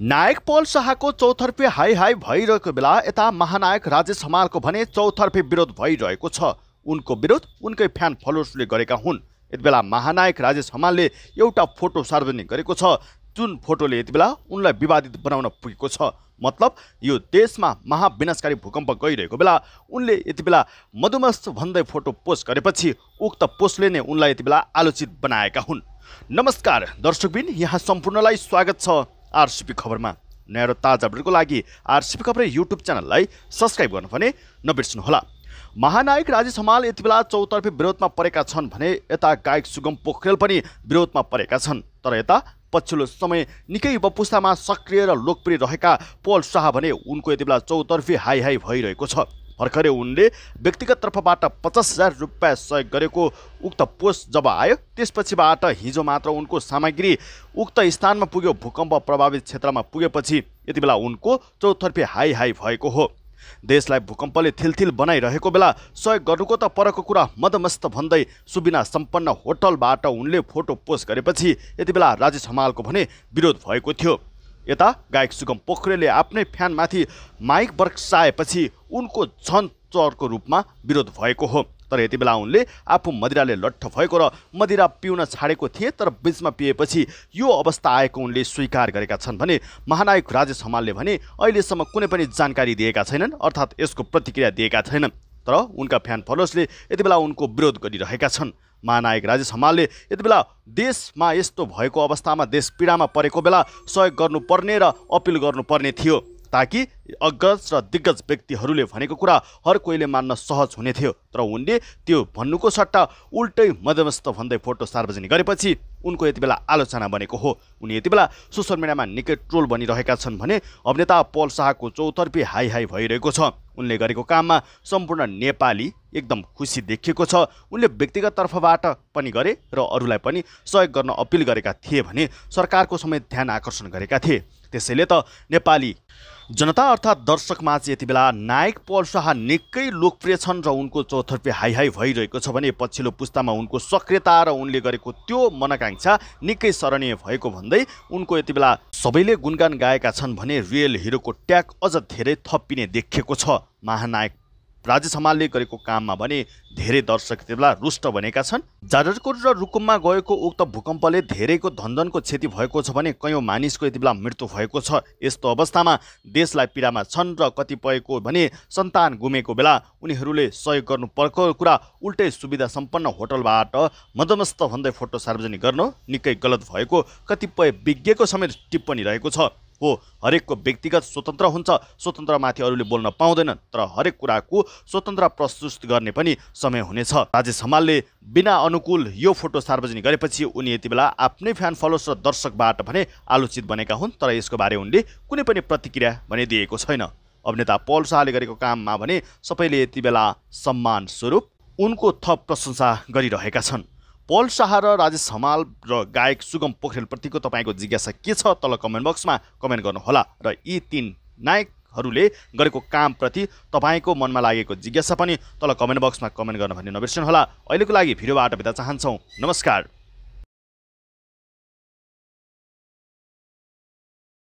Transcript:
नायक पल शाहको चौतर्फी हाई हाई भइरहेको बेला यता महानायक राजेश हमालको भने चौतर्फी विरोध भइरहेको छ उनको विरोध उनकै फ्यान फलोवर्सले गरेका हुन् यति बेला महानायक राजेश हमालले एउटा फोटो सार्वजनिक गरेको छ जुन फोटोले यति बेला उनलाई विवादित बनाउन पुगेको छ मतलब यो देशमा महाविनाशकारी भूकम्प गइरहेको बेला उनले यति बेला मधुमस्त भन्दै फोटो पोस्ट गरेपछि उक्त पोस्टले नै उनलाई यति बेला आलोचित बनाएका हुन् नमस्कार दर्शकबिन यहाँ सम्पूर्णलाई स्वागत छ आरसिपी खबरमा नयाँ र ताजा अपडेटको लागि आरसिपी खबर युट्युब च्यानललाई सब्सक्राइब गर्नु भने नबिर्सनुहोला महानायक राजेश हमाल यति बेला चौतर्फी विरोधमा परेका छन् भने यता गायक सुगम पोखरेल पनि विरोधमा परेका छन् तर यता पछिल्लो समय निकै बपुस्तामा सक्रिय र लोकप्रिय रहेका पोल शाह भने उनको यति बेला चौतर्फी हाई हाई भइरहेको छ भर्खरै उनले व्यक्तिगत तर्फबाट पचास हजार रुपियाँ सहयोग गरेको उक्त पोस्ट जब आयो त्यसपछिबाट हिजो मात्र उनको सामग्री उक्त स्थानमा पुग्यो भूकम्प प्रभावित क्षेत्रमा पुगेपछि यति बेला उनको चौतर्फी हाई हाई भएको हो देशलाई भूकम्पले थिलथिल बनाइरहेको बेला सहयोग गर्नुको त परको कुरा मदमस्त भन्दै सुबिना सम्पन्न होटलबाट उनले फोटो पोस्ट गरेपछि यति बेला राजेश हमालको भने विरोध भएको थियो यता गायक सुगम पोखरेलले आफ्नै फ्यानमाथि माइक बर्साएपछि उनको झन चरको रूपमा विरोध भएको हो तर यति बेला उनले आफू मदिराले लट्ठ भएको र मदिरा पिउन छाडेको थिए तर बिचमा पिएपछि यो अवस्था आएको उनले स्वीकार गरेका छन् भने महानायक राजेश हमालले भने अहिलेसम्म कुनै पनि जानकारी दिएका छैनन् अर्थात् यसको प्रतिक्रिया दिएका छैनन् तर उनका फ्यान फलोसले यति बेला उनको विरोध गरिरहेका छन् महानायक राजेश हमालले यति बेला देशमा यस्तो भएको अवस्थामा देश पीडामा परेको बेला सहयोग गर्नुपर्ने र अपिल गर्नुपर्ने थियो ताकि अग्रज र दिग्गज व्यक्तिहरूले भनेको कुरा हर कोहीले मान्न सहज हुने थियो तर उनले त्यो भन्नुको सट्टा उल्टै मध्यमस्त भन्दै फोटो सार्वजनिक गरेपछि उनको यति बेला आलोचना बनेको हो उनी यति बेला सोसियल मिडियामा निकै ट्रोल बनिरहेका छन् भने अभिनेता पल शाहको चौतर्फी हाई हाई भइरहेको छ उनले गरेको काममा सम्पूर्ण नेपाली एकदम खुसी देखिएको छ उनले व्यक्तिगत तर्फबाट पनि गरे र अरूलाई पनि सहयोग गर्न अपिल गरेका थिए भने सरकारको समेत ध्यान आकर्षण गरेका थिए त्यसैले त नेपाली जनता अर्थात् दर्शकमा चाहिँ यति बेला नायक पल शाह निकै लोकप्रिय छन् र उनको चौथर्फे हाई हाई भइरहेको छ भने पछिल्लो पुस्तामा उनको सक्रियता र उनले गरेको त्यो मनकाङ्क्षा निकै स्मरणीय भएको भन्दै उनको यति बेला सबैले गुणगान गाएका छन् भने रियल हिरोको ट्याग अझ धेरै थप्पिने देखिएको छ महानायक राज्य सम्हालले गरेको काममा भने धेरै दर्शक बेला रुष्ट बनेका छन् जाजरकोट र रुकुममा गएको उक्त भूकम्पले धेरैको धनधनको क्षति भएको छ भने कयौँ मानिसको यति बेला मृत्यु भएको छ यस्तो अवस्थामा देशलाई पीडामा छन् र कतिपयको भने सन्तान गुमेको बेला उनीहरूले सहयोग गर्नु पर्को कुरा उल्टै सुविधा सम्पन्न होटलबाट मदमस्त भन्दै फोटो सार्वजनिक गर्नु निकै गलत भएको कतिपय विज्ञको समेत टिप्पणी रहेको छ हो हरेकको व्यक्तिगत स्वतन्त्र हुन्छ स्वतन्त्रमाथि अरूले बोल्न पाउँदैनन् तर हरेक कुराको स्वतन्त्र प्रस्तुत गर्ने पनि समय हुनेछ राजेश हमालले बिना अनुकूल यो फोटो सार्वजनिक गरेपछि उनी यति बेला आफ्नै फ्यान फलोस र दर्शकबाट भने आलोचित बनेका हुन् तर यसको बारे उनले कुनै पनि प्रतिक्रिया भने दिएको छैन अभिनेता पल शाहले गरेको काममा भने सबैले यति बेला सम्मान स्वरूप उनको थप प्रशंसा गरिरहेका छन् पल शाह र राजेश हमाल र गायक सुगम पोखरेलप्रतिको तपाईँको जिज्ञासा के छ तल कमेन्ट बक्समा कमेन्ट गर्नुहोला र यी तिन नायकहरूले गरेको कामप्रति तपाईँको मनमा लागेको जिज्ञासा पनि तल कमेन्ट बक्समा कमेन्ट गर्न भन्ने नबिर्सनुहोला अहिलेको लागि भिडियोबाट बिदा चाहन्छौँ नमस्कार